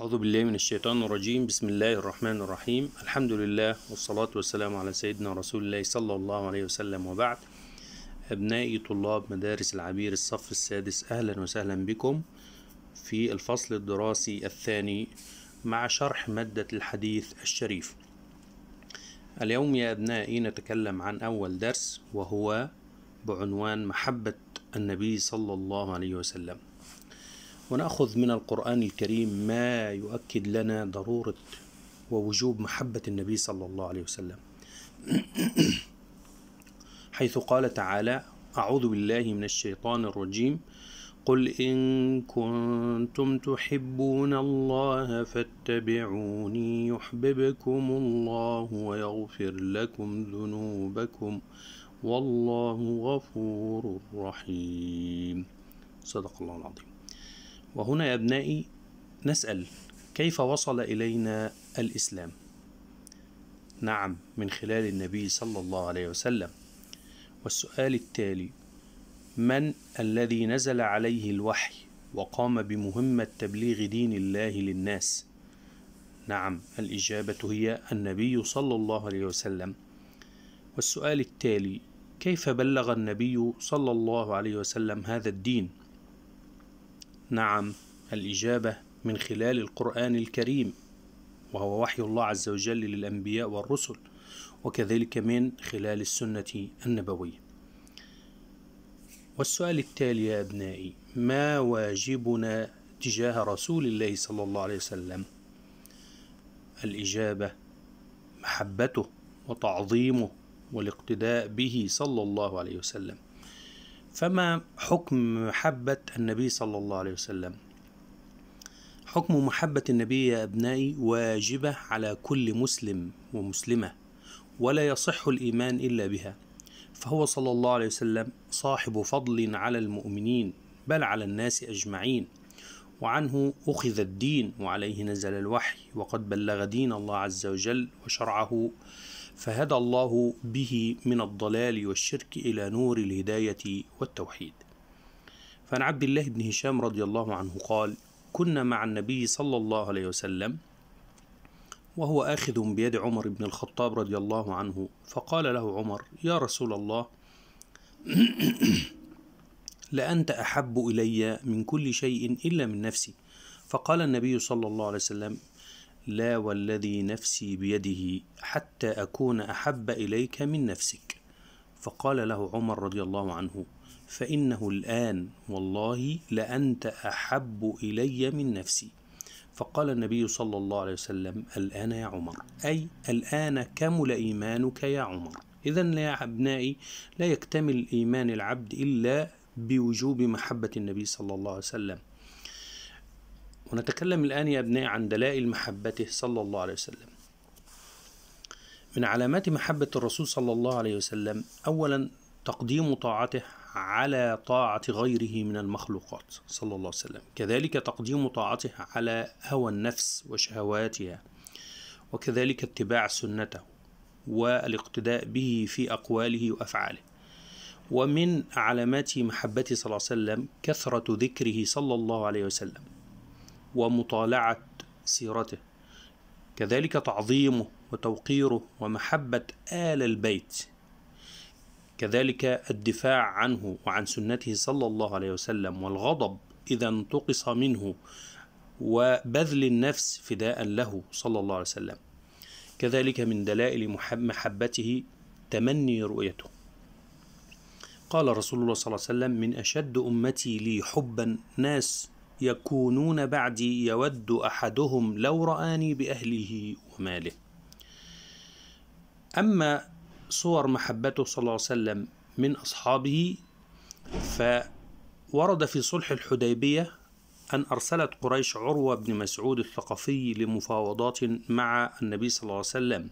أعوذ بالله من الشيطان الرجيم بسم الله الرحمن الرحيم الحمد لله والصلاة والسلام على سيدنا رسول الله صلى الله عليه وسلم وبعد أبنائي طلاب مدارس العبير الصف السادس أهلا وسهلا بكم في الفصل الدراسي الثاني مع شرح مادة الحديث الشريف اليوم يا أبنائي نتكلم عن أول درس وهو بعنوان محبة النبي صلى الله عليه وسلم وناخذ من القران الكريم ما يؤكد لنا ضروره ووجوب محبه النبي صلى الله عليه وسلم حيث قال تعالى اعوذ بالله من الشيطان الرجيم قل ان كنتم تحبون الله فاتبعوني يحببكم الله ويغفر لكم ذنوبكم والله غفور رحيم صدق الله العظيم وهنا يا أبنائي نسأل كيف وصل إلينا الإسلام؟ نعم من خلال النبي صلى الله عليه وسلم والسؤال التالي من الذي نزل عليه الوحي وقام بمهمة تبليغ دين الله للناس؟ نعم الإجابة هي النبي صلى الله عليه وسلم والسؤال التالي كيف بلغ النبي صلى الله عليه وسلم هذا الدين؟ نعم الإجابة من خلال القرآن الكريم وهو وحي الله عز وجل للأنبياء والرسل وكذلك من خلال السنة النبوية والسؤال التالي يا أبنائي ما واجبنا تجاه رسول الله صلى الله عليه وسلم الإجابة محبته وتعظيمه والاقتداء به صلى الله عليه وسلم فما حكم محبة النبي صلى الله عليه وسلم حكم محبة النبي يا أبنائي واجبة على كل مسلم ومسلمة ولا يصح الإيمان إلا بها فهو صلى الله عليه وسلم صاحب فضل على المؤمنين بل على الناس أجمعين وعنه أخذ الدين وعليه نزل الوحي وقد بلغ دين الله عز وجل وشرعه فهدى الله به من الضلال والشرك إلى نور الهداية والتوحيد فعن عبد الله بن هشام رضي الله عنه قال كنا مع النبي صلى الله عليه وسلم وهو آخذ بيد عمر بن الخطاب رضي الله عنه فقال له عمر يا رسول الله لأنت أحب إلي من كل شيء إلا من نفسي فقال النبي صلى الله عليه وسلم لا والذي نفسي بيده حتى أكون أحب إليك من نفسك فقال له عمر رضي الله عنه فإنه الآن والله لأنت أحب إلي من نفسي فقال النبي صلى الله عليه وسلم الآن يا عمر أي الآن كمل إيمانك يا عمر إذا يا أبنائي لا يكتمل إيمان العبد إلا بوجوب محبة النبي صلى الله عليه وسلم ونتكلم الآن يا أبناء عن دلائل محبته صلى الله عليه وسلم من علامات محبة الرسول صلى الله عليه وسلم أولا تقديم طاعته على طاعة غيره من المخلوقات صلى الله عليه وسلم كذلك تقديم طاعته على هوى النفس وشهواتها وكذلك اتباع سنته والاقتداء به في أقواله وأفعاله ومن علامات محبته صلى الله عليه وسلم كثرة ذكره صلى الله عليه وسلم ومطالعة سيرته كذلك تعظيمه وتوقيره ومحبة آل البيت كذلك الدفاع عنه وعن سنته صلى الله عليه وسلم والغضب إذا انتقص منه وبذل النفس فداء له صلى الله عليه وسلم كذلك من دلائل محبته تمني رؤيته قال رسول الله صلى الله عليه وسلم من أشد أمتي لي حبا ناس يكونون بعدي يود أحدهم لو رآني بأهله وماله أما صور محبته صلى الله عليه وسلم من أصحابه فورد في صلح الحديبية أن أرسلت قريش عروة بن مسعود الثقفي لمفاوضات مع النبي صلى الله عليه وسلم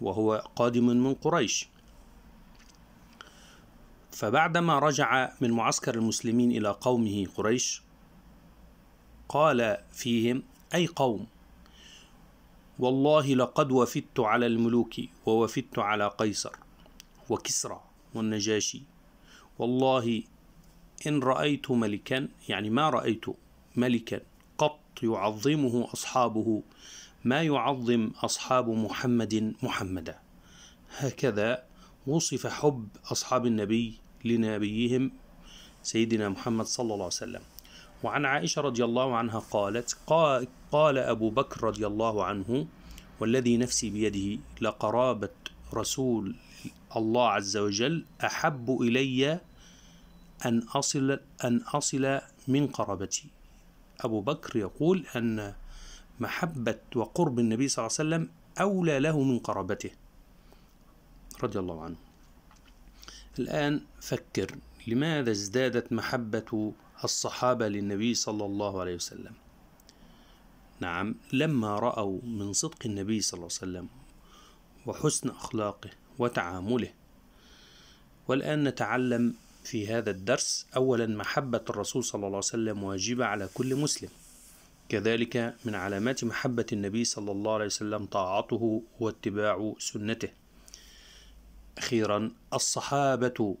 وهو قادم من قريش فبعدما رجع من معسكر المسلمين إلى قومه قريش قال فيهم أي قوم والله لقد وفدت على الملوك ووفدت على قيصر وكسرى والنجاشي والله إن رأيت ملكا يعني ما رأيت ملكا قط يعظمه أصحابه ما يعظم أصحاب محمد محمدا هكذا وصف حب أصحاب النبي لنبيهم سيدنا محمد صلى الله عليه وسلم وعن عائشة رضي الله عنها قالت قال أبو بكر رضي الله عنه والذي نفسي بيده لقرابة رسول الله عز وجل أحب إلي أن أصل أن أصل من قرابتي أبو بكر يقول أن محبة وقرب النبي صلى الله عليه وسلم أولى له من قرابته رضي الله عنه الآن فكر لماذا ازدادت محبة الصحابة للنبي صلى الله عليه وسلم نعم لما رأوا من صدق النبي صلى الله عليه وسلم وحسن أخلاقه وتعامله والآن نتعلم في هذا الدرس أولا محبة الرسول صلى الله عليه وسلم واجبة على كل مسلم كذلك من علامات محبة النبي صلى الله عليه وسلم طاعته واتباع سنته أخيرا الصحابة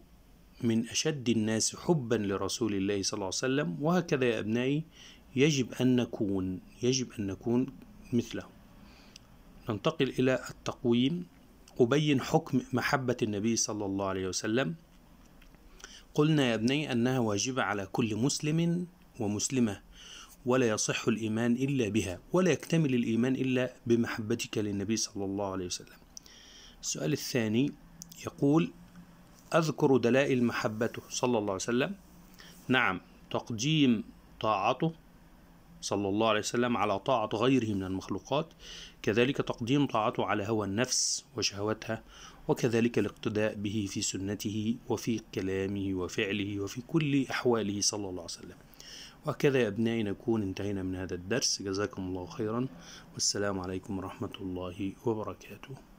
من أشد الناس حبا لرسول الله صلى الله عليه وسلم وهكذا يا أبنائي يجب أن نكون يجب أن نكون مثله ننتقل إلى التقويم أبين حكم محبة النبي صلى الله عليه وسلم قلنا يا ابني أنها واجبة على كل مسلم ومسلمة ولا يصح الإيمان إلا بها ولا يكتمل الإيمان إلا بمحبتك للنبي صلى الله عليه وسلم السؤال الثاني يقول أذكر دلائل محبته صلى الله عليه وسلم نعم تقديم طاعته صلى الله عليه وسلم على طاعة غيره من المخلوقات كذلك تقديم طاعته على هوى النفس وشهوتها وكذلك الاقتداء به في سنته وفي كلامه وفعله وفي كل أحواله صلى الله عليه وسلم وهكذا يا أبنائي نكون انتهينا من هذا الدرس جزاكم الله خيرا والسلام عليكم ورحمة الله وبركاته